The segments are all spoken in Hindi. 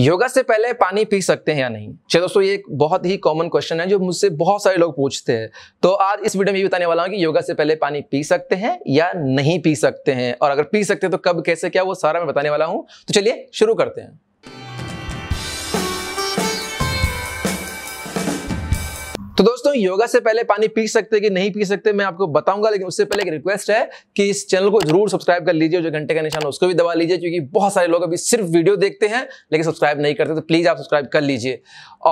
योगा से पहले पानी पी सकते हैं या नहीं चलो दोस्तों ये एक बहुत ही कॉमन क्वेश्चन है जो मुझसे बहुत सारे लोग पूछते हैं तो आज इस वीडियो में ये बताने वाला हूँ कि योगा से पहले पानी पी सकते हैं या नहीं पी सकते हैं और अगर पी सकते हैं तो कब कैसे क्या वो सारा मैं बताने वाला हूँ तो चलिए शुरू करते हैं तो दोस्तों योगा से पहले पानी पी सकते कि नहीं पी सकते मैं आपको बताऊंगा लेकिन उससे पहले एक रिक्वेस्ट है कि इस चैनल को जरूर सब्सक्राइब कर लीजिए जो घंटे का निशान उसको भी दबा लीजिए क्योंकि बहुत सारे लोग अभी सिर्फ वीडियो देखते हैं लेकिन सब्सक्राइब नहीं करते तो प्लीज आप सब्सक्राइब कर लीजिए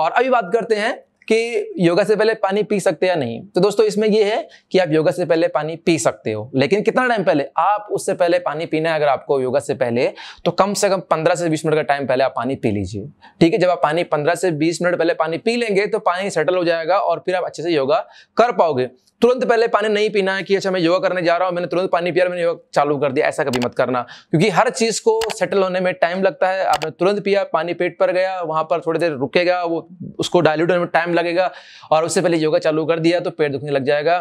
और अभी बात करते हैं कि योगा से पहले पानी पी सकते या नहीं तो दोस्तों इसमें यह है कि आप योगा से पहले पानी पी सकते हो लेकिन कितना टाइम पहले आप उससे पहले पानी पीना है अगर आपको योगा से पहले तो कम से कम पंद्रह से बीस मिनट का टाइम पहले आप पानी पी लीजिए ठीक है जब आप पानी पंद्रह से बीस मिनट पहले पानी पी लेंगे तो पानी सेटल हो जाएगा और फिर आप अच्छे से योगा कर पाओगे तुरंत पहले पानी नहीं पीना है कि अच्छा मैं योगा करने जा रहा हूं मैंने तुरंत पानी पिया मैंने योगा चालू कर दिया ऐसा कभी मत करना क्योंकि हर चीज़ को सेटल होने में टाइम लगता है आपने तुरंत पिया पानी पेट पर गया वहां पर थोड़ी देर रुकेगा वो उसको डायल्यूट होने में टाइम लगेगा और उससे पहले योगा चालू कर दिया तो पेट दुखने लग जाएगा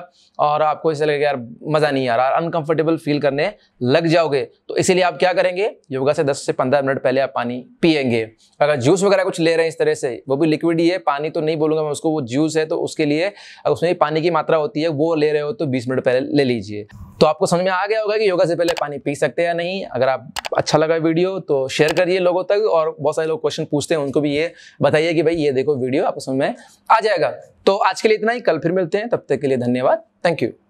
और आपको ऐसे लगेगा यार मज़ा नहीं आ रहा अनकंफर्टेबल फील करने लग जाओगे तो इसीलिए आप क्या करेंगे योगा से दस से पंद्रह मिनट पहले आप पानी पियेंगे अगर जूस वगैरह कुछ ले रहे हैं इस तरह से वो भी लिक्विड ही है पानी तो नहीं बोलूंगा मैं उसको वो जूस है तो उसके लिए अगर उसमें पानी की मात्रा होती है वो ले रहे हो तो बीस मिनट पहले ले लीजिए तो आपको समझ में आ गया होगा कि योगा से पहले पानी पी सकते हैं या नहीं अगर आप अच्छा लगा वीडियो तो शेयर करिए लोगों तक और बहुत सारे लोग क्वेश्चन पूछते हैं उनको भी ये बताइए कि भाई ये देखो वीडियो आपस में आ जाएगा तो आज के लिए इतना ही कल फिर मिलते हैं तब तक के लिए धन्यवाद थैंक यू